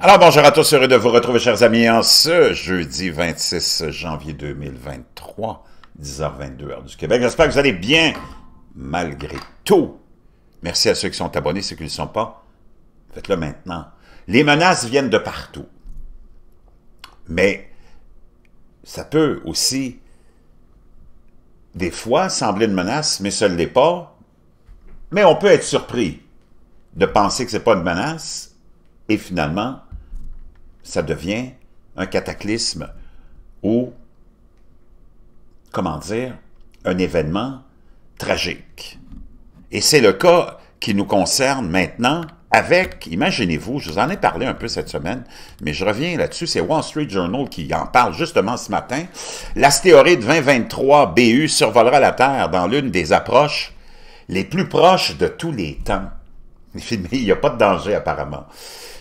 Alors bonjour à tous, heureux de vous retrouver chers amis en ce jeudi 26 janvier 2023, 10h22 heure du Québec. J'espère que vous allez bien malgré tout. Merci à ceux qui sont abonnés, ceux qui ne le sont pas. Faites-le maintenant. Les menaces viennent de partout. Mais ça peut aussi, des fois, sembler une menace, mais ce ne l'est pas. Mais on peut être surpris de penser que ce n'est pas une menace, et finalement, ça devient un cataclysme ou, comment dire, un événement tragique. Et c'est le cas qui nous concerne maintenant avec, imaginez-vous, je vous en ai parlé un peu cette semaine, mais je reviens là-dessus, c'est Wall Street Journal qui en parle justement ce matin. L'astéroïde 2023 BU survolera la Terre dans l'une des approches les plus proches de tous les temps. Mais il n'y a pas de danger, apparemment.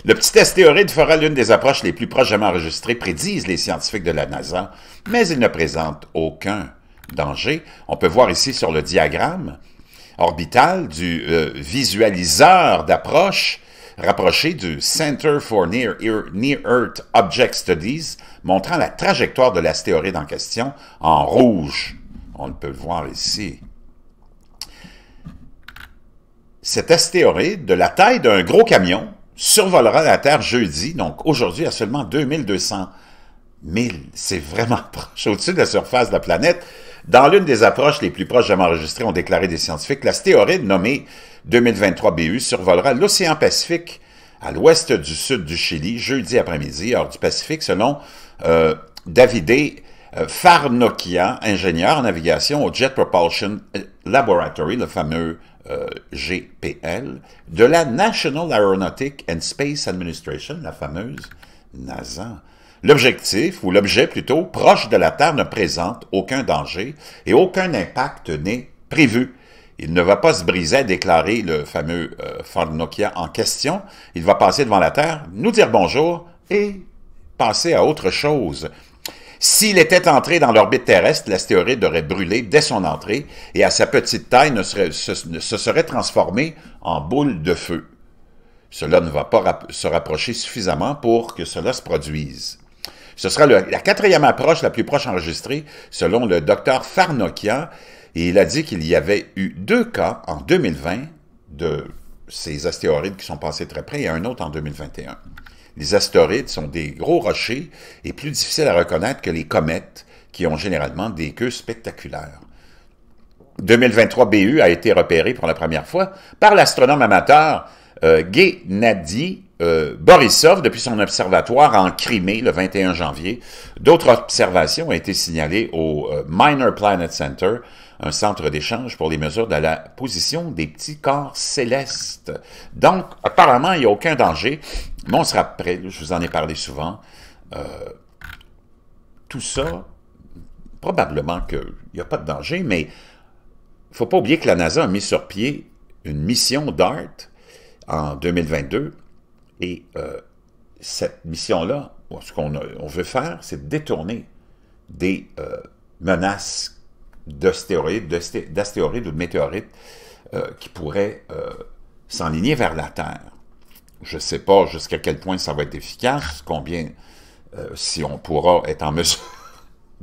Le petit astéroïde fera l'une des approches les plus proches jamais enregistrées, prédisent les scientifiques de la NASA, mais il ne présente aucun danger. On peut voir ici sur le diagramme orbital du euh, visualiseur d'approche rapproché du Center for Near, Earth Object Studies, montrant la trajectoire de l'astéroïde en question en rouge. On peut voir ici. Cet astéroïde, de la taille d'un gros camion, survolera la Terre jeudi, donc aujourd'hui à seulement 2200 000. C'est vraiment proche, au-dessus de la surface de la planète. Dans l'une des approches les plus proches jamais enregistrées, ont déclaré des scientifiques, l'astéroïde nommé 2023 BU survolera l'océan Pacifique à l'ouest du sud du Chili jeudi après-midi, hors du Pacifique, selon David euh, Davide euh, ingénieur en navigation au Jet Propulsion euh, Laboratory, le fameux GPL, de la National Aeronautic and Space Administration, la fameuse NASA. L'objectif, ou l'objet plutôt, proche de la Terre ne présente aucun danger et aucun impact n'est prévu. Il ne va pas se briser, à déclarer le fameux euh, Farnokia Nokia en question. Il va passer devant la Terre, nous dire bonjour et passer à autre chose. S'il était entré dans l'orbite terrestre, l'astéroïde aurait brûlé dès son entrée et à sa petite taille ne se, serait transformé en boule de feu. Cela ne va pas se rapprocher suffisamment pour que cela se produise. Ce sera la quatrième approche la plus proche enregistrée, selon le docteur Farnokian, et il a dit qu'il y avait eu deux cas en 2020 de ces astéroïdes qui sont passés très près et un autre en 2021. Les astéroïdes sont des gros rochers et plus difficiles à reconnaître que les comètes, qui ont généralement des queues spectaculaires. 2023 BU a été repéré pour la première fois par l'astronome amateur euh, Gennady euh, Borisov depuis son observatoire en Crimée le 21 janvier. D'autres observations ont été signalées au euh, Minor Planet Center un centre d'échange pour les mesures de la position des petits corps célestes. Donc, apparemment, il n'y a aucun danger. Mais on sera prêt je vous en ai parlé souvent, euh, tout ça, probablement qu'il n'y a pas de danger, mais il ne faut pas oublier que la NASA a mis sur pied une mission DART en 2022, et euh, cette mission-là, ce qu'on veut faire, c'est détourner des euh, menaces d'astéroïdes, ou de météorites euh, qui pourraient euh, s'enligner vers la Terre. Je ne sais pas jusqu'à quel point ça va être efficace, combien, euh, si on pourra être en mesure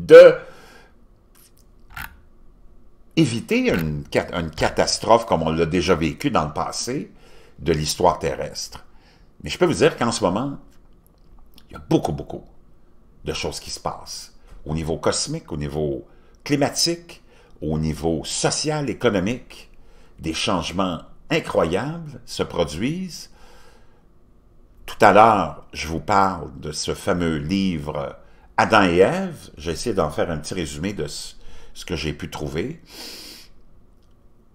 d'éviter une, une catastrophe comme on l'a déjà vécu dans le passé de l'histoire terrestre. Mais je peux vous dire qu'en ce moment, il y a beaucoup, beaucoup de choses qui se passent. Au niveau cosmique, au niveau climatique, au niveau social, économique, des changements incroyables se produisent. Tout à l'heure, je vous parle de ce fameux livre Adam et Ève. J'ai essayé d'en faire un petit résumé de ce que j'ai pu trouver.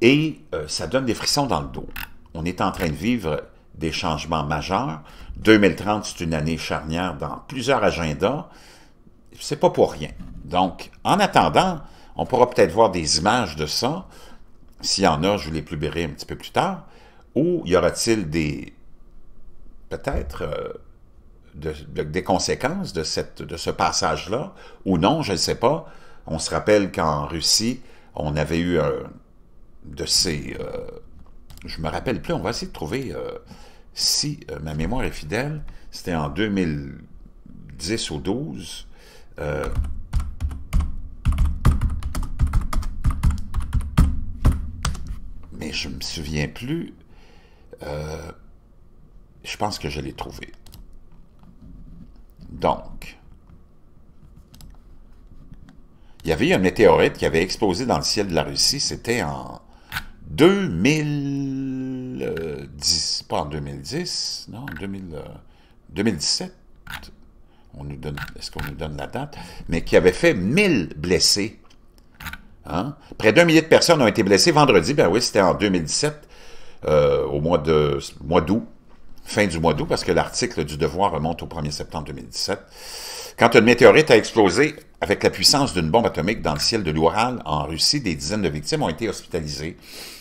Et euh, ça donne des frissons dans le dos. On est en train de vivre des changements majeurs. 2030, c'est une année charnière dans plusieurs agendas c'est pas pour rien. Donc, en attendant, on pourra peut-être voir des images de ça. S'il y en a, je vous les publierai un petit peu plus tard. Ou y aura-t-il des. peut-être. Euh, des conséquences de, cette, de ce passage-là, ou non, je ne sais pas. On se rappelle qu'en Russie, on avait eu un de ces... Euh, je me rappelle plus, on va essayer de trouver, euh, si ma mémoire est fidèle, c'était en 2010 ou 12, euh, mais je ne me souviens plus. Euh, je pense que je l'ai trouvé. Donc, il y avait un météorite qui avait explosé dans le ciel de la Russie. C'était en 2010, pas en 2010, non, 2000, 2017 on nous donne, est-ce qu'on nous donne la date, mais qui avait fait 1000 blessés. Hein? Près d'un millier de personnes ont été blessées vendredi, ben oui, c'était en 2017, euh, au mois de mois d'août, fin du mois d'août, parce que l'article du Devoir remonte au 1er septembre 2017. Quand une météorite a explosé avec la puissance d'une bombe atomique dans le ciel de l'Oural, en Russie, des dizaines de victimes ont été hospitalisées,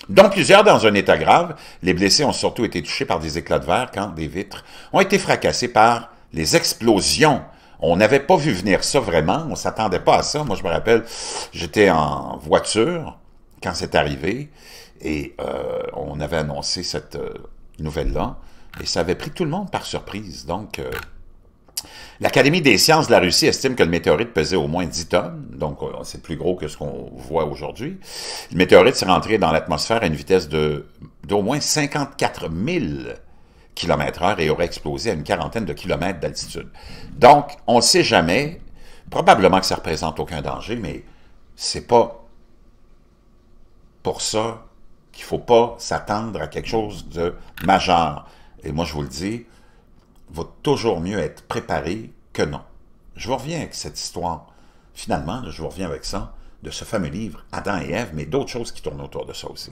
dont plusieurs dans un état grave. Les blessés ont surtout été touchés par des éclats de verre quand des vitres ont été fracassées par les explosions. On n'avait pas vu venir ça vraiment, on s'attendait pas à ça. Moi, je me rappelle, j'étais en voiture quand c'est arrivé et euh, on avait annoncé cette euh, nouvelle-là et ça avait pris tout le monde par surprise. Donc, euh, l'Académie des sciences de la Russie estime que le météorite pesait au moins 10 tonnes, donc c'est plus gros que ce qu'on voit aujourd'hui. Le météorite s'est rentré dans l'atmosphère à une vitesse de d'au moins 54 000 heure et aurait explosé à une quarantaine de kilomètres d'altitude. Donc, on ne sait jamais. Probablement que ça ne représente aucun danger, mais c'est pas pour ça qu'il ne faut pas s'attendre à quelque chose de majeur. Et moi, je vous le dis, vaut toujours mieux être préparé que non. Je vous reviens avec cette histoire. Finalement, je vous reviens avec ça, de ce fameux livre Adam et Ève, mais d'autres choses qui tournent autour de ça aussi.